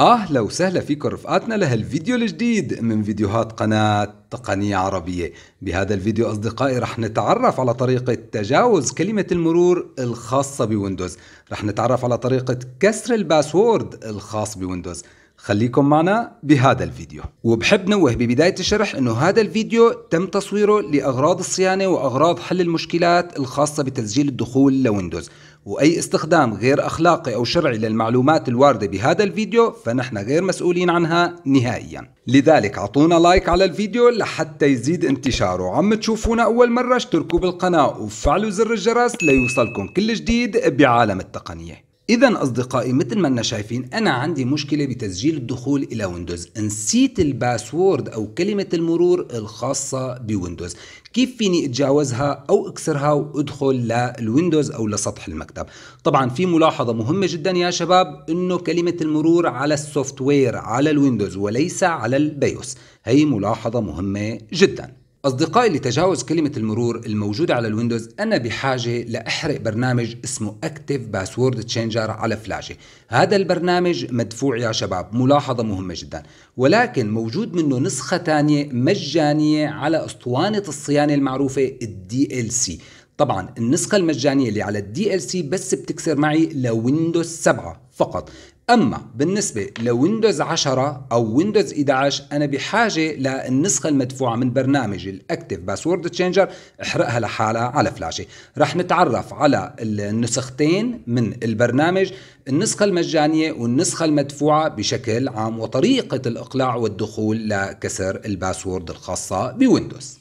أهلا وسهلا فيكم رفقاتنا لهالفيديو الجديد من فيديوهات قناة تقنية عربية بهذا الفيديو أصدقائي رح نتعرف على طريقة تجاوز كلمة المرور الخاصة بويندوز رح نتعرف على طريقة كسر الباسورد الخاص بويندوز خليكم معنا بهذا الفيديو وبحب نوه ببداية الشرح أنه هذا الفيديو تم تصويره لأغراض الصيانة وأغراض حل المشكلات الخاصة بتسجيل الدخول لويندوز وأي استخدام غير أخلاقي أو شرعي للمعلومات الواردة بهذا الفيديو فنحن غير مسؤولين عنها نهائيا لذلك أعطونا لايك على الفيديو لحتى يزيد انتشاره عم تشوفونا أول مرة اشتركوا بالقناة وفعلوا زر الجرس ليوصلكم كل جديد بعالم التقنية إذا أصدقائي مثل ما أنا شايفين أنا عندي مشكلة بتسجيل الدخول إلى ويندوز، نسيت الباسورد أو كلمة المرور الخاصة بويندوز، كيف فيني أتجاوزها أو أكسرها وأدخل للويندوز أو لسطح المكتب؟ طبعا في ملاحظة مهمة جدا يا شباب إنه كلمة المرور على السوفت وير على الويندوز وليس على البيوس، هي ملاحظة مهمة جدا. أصدقائي لتجاوز كلمة المرور الموجودة على الويندوز أنا بحاجة لأحرق برنامج اسمه أكتف باسورد تشينجر على فلاشة هذا البرنامج مدفوع يا شباب ملاحظة مهمة جدا ولكن موجود منه نسخة تانية مجانية على أسطوانة الصيانة المعروفة الدي ال سي طبعا النسخة المجانية اللي على الدي ال سي بس بتكسر معي لويندوز 7 فقط اما بالنسبه لويندوز 10 او ويندوز 11 انا بحاجه للنسخه المدفوعه من برنامج الاكتف باسورد تشينجر احرقها لحالها على فلاشه رح نتعرف على النسختين من البرنامج النسخه المجانيه والنسخه المدفوعه بشكل عام وطريقه الاقلاع والدخول لكسر الباسورد الخاصه بويندوز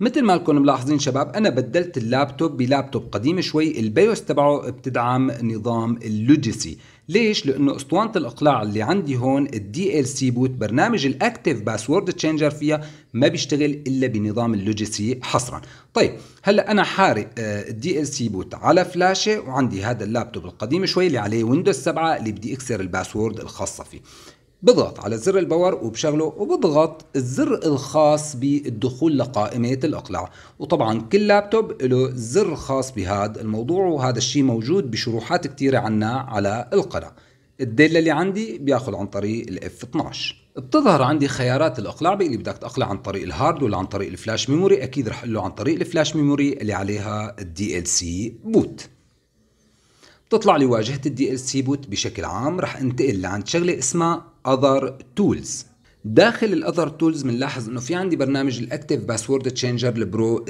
مثل ما لكم ملاحظين شباب انا بدلت اللابتوب بلابتوب قديم شوي البيوس تبعه بتدعم نظام اللوجيسي ليش؟ لانه اسطوانه الاقلاع اللي عندي هون الدي ال سي بوت برنامج الاكتف باسورد تشينجر فيها ما بيشتغل الا بنظام اللوجيسي حصرا. طيب هلا انا حارق آه، الدي ال سي بوت على فلاشه وعندي هذا اللابتوب القديم شوي اللي عليه ويندوز 7 اللي بدي اكسر الباسورد الخاصه فيه. بضغط على زر الباور وبشغله وبضغط الزر الخاص بالدخول لقائمة الأقلاع وطبعا كل لابتوب له زر خاص بهذا الموضوع وهذا الشيء موجود بشروحات كتيرة عنا على القناة الدالة اللي عندي بياخد عن طريق الاف 12 بتظهر عندي خيارات الاقلاع اللي بدك تقلع عن طريق الهارد ولا عن طريق الفلاش ميموري اكيد رح له عن طريق الفلاش ميموري اللي عليها الدي ال سي بوت تطلع لي واجهة الدي ال سي بوت بشكل عام رح انتقل لعند شغلة اسمها other tools داخل الاذر تولز بنلاحظ انه في عندي برنامج الاكتف باسورد تشينجر البرو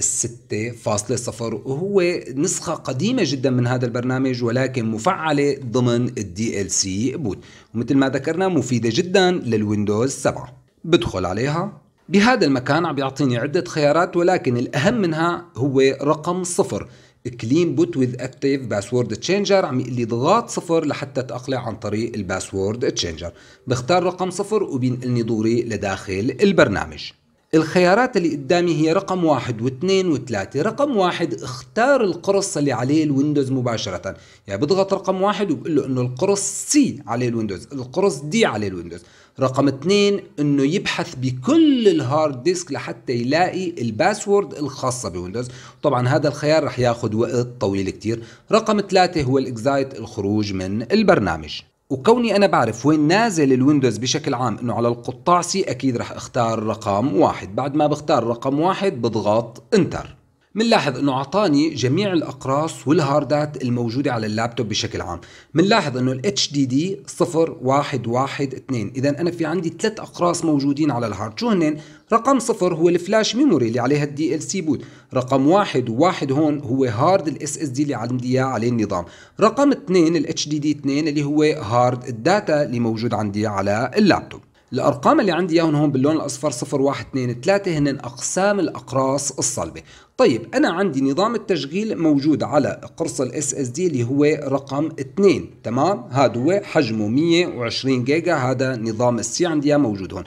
فاصلة 6.0 وهو نسخه قديمه جدا من هذا البرنامج ولكن مفعله ضمن الدي ال سي بوت ومثل ما ذكرنا مفيده جدا للويندوز 7 بدخل عليها بهذا المكان عم بيعطيني عدة خيارات ولكن الأهم منها هو رقم صفر كلين بوت وذ اكتيف باسورد تشينجر عم يقول لي ضغط صفر لحتى تاقلع عن طريق الباسورد تشينجر بختار رقم صفر وبينقلني دوري لداخل البرنامج الخيارات اللي قدامي هي رقم واحد واثنين وثلاثة رقم واحد اختار القرص اللي عليه الويندوز مباشرة يعني بضغط رقم واحد وبقول له انه القرص سي عليه الويندوز القرص دي عليه الويندوز رقم اثنين انه يبحث بكل الهارد ديسك لحتى يلاقي الباسورد الخاصة بويندوز طبعا هذا الخيار رح ياخد وقت طويل كتير رقم ثلاثة هو الاكزايت الخروج من البرنامج وكوني انا بعرف وين نازل الويندوز بشكل عام انه على القطاع سي اكيد رح اختار رقم واحد بعد ما بختار رقم واحد بضغط انتر منلاحظ انه اعطاني جميع الاقراص والهاردات الموجوده على اللابتوب بشكل عام منلاحظ انه الاتش دي دي 0 1 1 2 اذا انا في عندي ثلاث اقراص موجودين على الهارد شو هن رقم صفر هو الفلاش ميموري اللي عليها الدي ال سي بوت رقم واحد وواحد هون هو هارد الاس اس دي اللي عندي اياه عليه النظام رقم اثنين الاتش دي دي 2 اللي هو هارد الداتا اللي موجود عندي على اللابتوب الارقام اللي عندي اياهم هون باللون الاصفر 0 1 2 3 هن اقسام الاقراص الصلبه طيب أنا عندي نظام التشغيل موجود على قرص الاس اس دي اللي هو رقم 2 تمام هذا هو حجمه 120 جيجا هذا نظام السي عندي موجود هون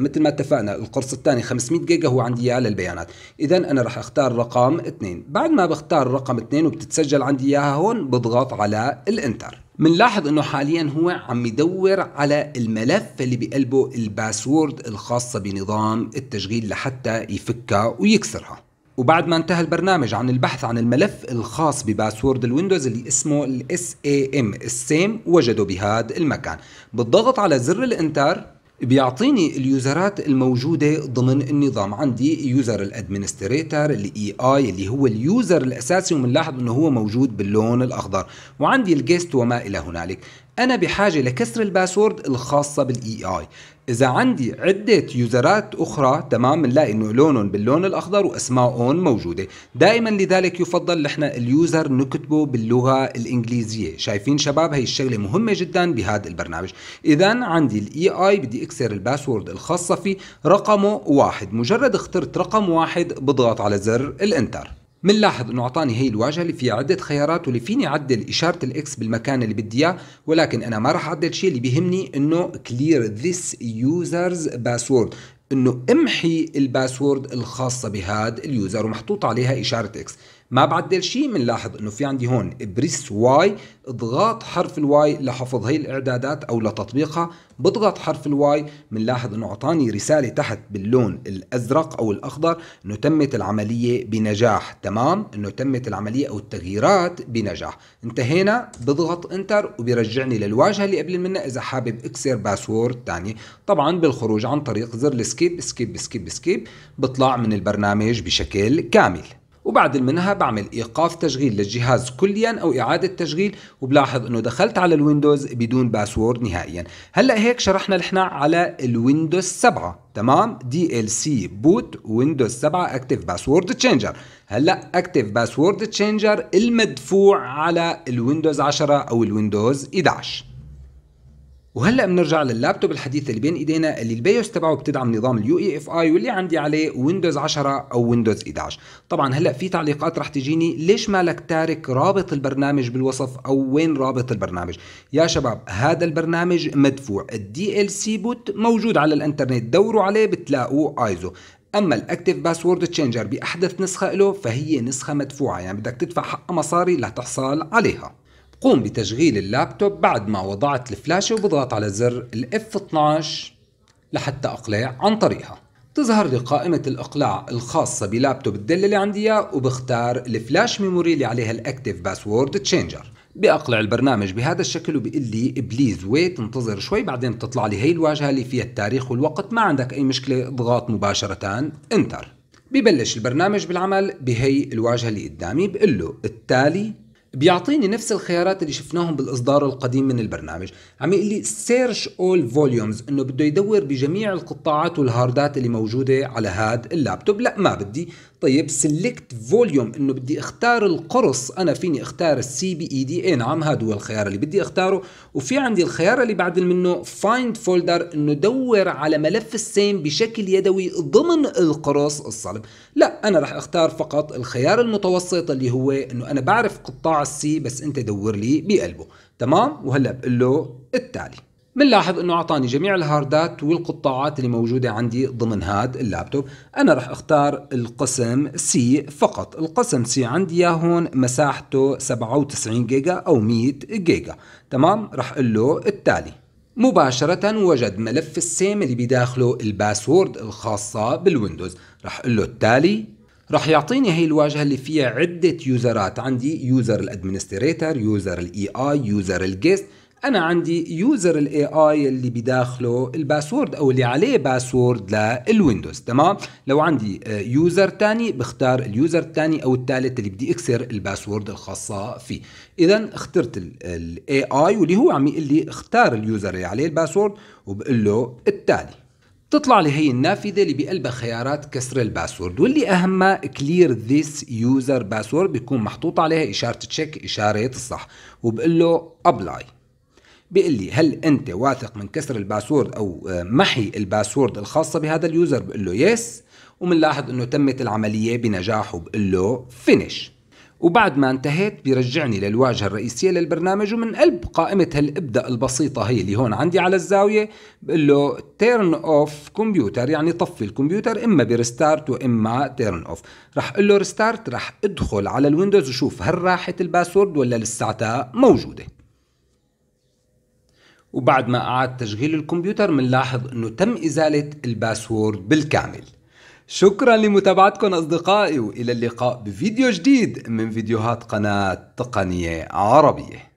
مثل ما اتفقنا القرص الثاني 500 جيجا هو عندي اياه للبيانات اذا انا راح اختار رقم 2 بعد ما بختار رقم 2 وبتتسجل عندي اياها هون بضغط على الانتر بنلاحظ انه حاليا هو عم يدور على الملف اللي بقلبه الباسورد الخاصه بنظام التشغيل لحتى يفكها ويكسرها وبعد ما انتهى البرنامج عن البحث عن الملف الخاص بباسورد الويندوز اللي اسمه الاس اي ام السيم وجده بهذا المكان بالضغط على زر الانتر بيعطيني اليوزرات الموجودة ضمن النظام عندي يوزر الادمنستريتر الاي اي اللي هو اليوزر الاساسي ومنلاحظ انه هو موجود باللون الاخضر وعندي الجيست وما الى هنالك انا بحاجة لكسر الباسورد الخاصة بالاي اي e اذا عندي عده يوزرات اخرى تمام بنلاقي انه لونهم باللون الاخضر واسمائهم موجوده دائما لذلك يفضل نحن اليوزر نكتبه باللغه الانجليزيه شايفين شباب هي الشغله مهمه جدا بهذا البرنامج اذا عندي الاي اي e بدي اكسر الباسورد الخاصه فيه رقمه واحد مجرد اخترت رقم واحد بضغط على زر الانتر بنلاحظ انه اعطاني هي الواجهه اللي فيها عده خيارات واللي فيني اعدل اشاره الاكس بالمكان اللي بدي اياه ولكن انا ما راح اعدل شيء اللي بيهمني انه كلير ذيس يوزرز باسورد انه امحي الباسورد الخاصه بهذا اليوزر ومحطوط عليها اشاره اكس ما بعدل شيء بنلاحظ انه في عندي هون بريس واي اضغاط حرف الواي لحفظ هي الاعدادات او لتطبيقها بضغط حرف الواي بنلاحظ انه اعطاني رساله تحت باللون الازرق او الاخضر انه تمت العمليه بنجاح تمام انه تمت العمليه او التغييرات بنجاح انتهينا بضغط انتر وبيرجعني للواجهه اللي قبل منها اذا حابب اكسر باسورد ثاني طبعا بالخروج عن طريق زر السكيب سكيب سكيب سكيب بطلع من البرنامج بشكل كامل وبعد منها بعمل ايقاف تشغيل للجهاز كليا او اعاده تشغيل وبلاحظ انه دخلت على الويندوز بدون باسورد نهائيا هلا هيك شرحنا نحن على الويندوز 7 تمام دي ال سي بوت ويندوز 7 اكتف باسورد تشينجر هلا اكتف باسورد تشينجر المدفوع على الويندوز 10 او الويندوز 11 وهلا بنرجع لللابتوب الحديث اللي بين ايدينا اللي البيوس تبعه بتدعم نظام اليو اي اف اي واللي عندي عليه ويندوز 10 او ويندوز 11 طبعا هلا في تعليقات رح تجيني ليش مالك تارك رابط البرنامج بالوصف او وين رابط البرنامج يا شباب هذا البرنامج مدفوع الدي ال سي بوت موجود على الانترنت دوروا عليه بتلاقوه ايزو اما الاكتف باسورد تشينجر باحدث نسخه له فهي نسخه مدفوعه يعني بدك تدفع حق مصاري لتحصل عليها قوم بتشغيل اللابتوب بعد ما وضعت الفلاشة وبضغط على زر الاف 12 لحتى أقلع عن طريقها تظهر لي قائمة الإقلاع الخاصة بلابتوب الدلة اللي عندي إياه وبختار الفلاش ميموري اللي عليها الأكتيف باسورد تشينجر بأقلع البرنامج بهذا الشكل وبقول لي بليز ويت انتظر شوي بعدين بتطلع لي هي الواجهة اللي فيها التاريخ والوقت ما عندك أي مشكلة اضغط مباشرة انتر ببلش البرنامج بالعمل بهي الواجهة اللي قدامي بقول له التالي بيعطيني نفس الخيارات اللي شفناهم بالاصدار القديم من البرنامج عم يقول لي سيرش اول فوليومز انه بده يدور بجميع القطاعات والهاردات اللي موجوده على هذا اللابتوب لا ما بدي طيب سيلكت فوليوم انه بدي اختار القرص انا فيني اختار السي بي اي دي اي نعم هذا هو الخيار اللي بدي اختاره وفي عندي الخيار اللي بعد منه فايند فولدر انه دور على ملف السيم بشكل يدوي ضمن القرص الصلب لا انا راح اختار فقط الخيار المتوسط اللي هو انه انا بعرف قطاع على السي بس انت دور لي بقلبه تمام وهلا بقول له التالي بنلاحظ انه اعطاني جميع الهاردات والقطاعات اللي موجوده عندي ضمن هذا اللابتوب انا راح اختار القسم سي فقط القسم سي عندي هون مساحته 97 جيجا او 100 جيجا تمام راح اقول له التالي مباشرة وجد ملف السيم اللي بداخله الباسورد الخاصة بالويندوز راح اقول له التالي راح يعطيني هي الواجهه اللي فيها عده يوزرات عندي يوزر الادمنستريتر يوزر الاي اي يوزر الجيست انا عندي يوزر الاي اي اللي بداخله الباسورد او اللي عليه باسورد للويندوز تمام لو عندي آه، يوزر ثاني بختار اليوزر الثاني او الثالث اللي بدي اكسر الباسورد الخاصه فيه اذا اخترت الاي اي واللي هو عم يقول لي اختار اليوزر اللي عليه الباسورد وبقول له التالي تطلع لي هي النافذة اللي بقلبها خيارات كسر الباسورد واللي أهمها كلير ذيس يوزر باسورد بيكون محطوط عليها إشارة تشيك إشارة الصح وبقول له أبلاي بيقول لي هل أنت واثق من كسر الباسورد أو آه، محي الباسورد الخاصة بهذا اليوزر بقول له يس ومنلاحظ أنه تمت العملية بنجاح وبقول له فينيش وبعد ما انتهيت بيرجعني للواجهة الرئيسية للبرنامج ومن قلب قائمة هالابدأ البسيطة هي اللي هون عندي على الزاوية بقول له تيرن اوف كمبيوتر يعني طفي الكمبيوتر إما بريستارت وإما تيرن اوف رح أقول له ريستارت رح أدخل على الويندوز وشوف هل راحت الباسورد ولا لساتها موجودة وبعد ما أعاد تشغيل الكمبيوتر بنلاحظ أنه تم إزالة الباسورد بالكامل شكرا لمتابعتكم أصدقائي وإلى اللقاء بفيديو جديد من فيديوهات قناة تقنية عربية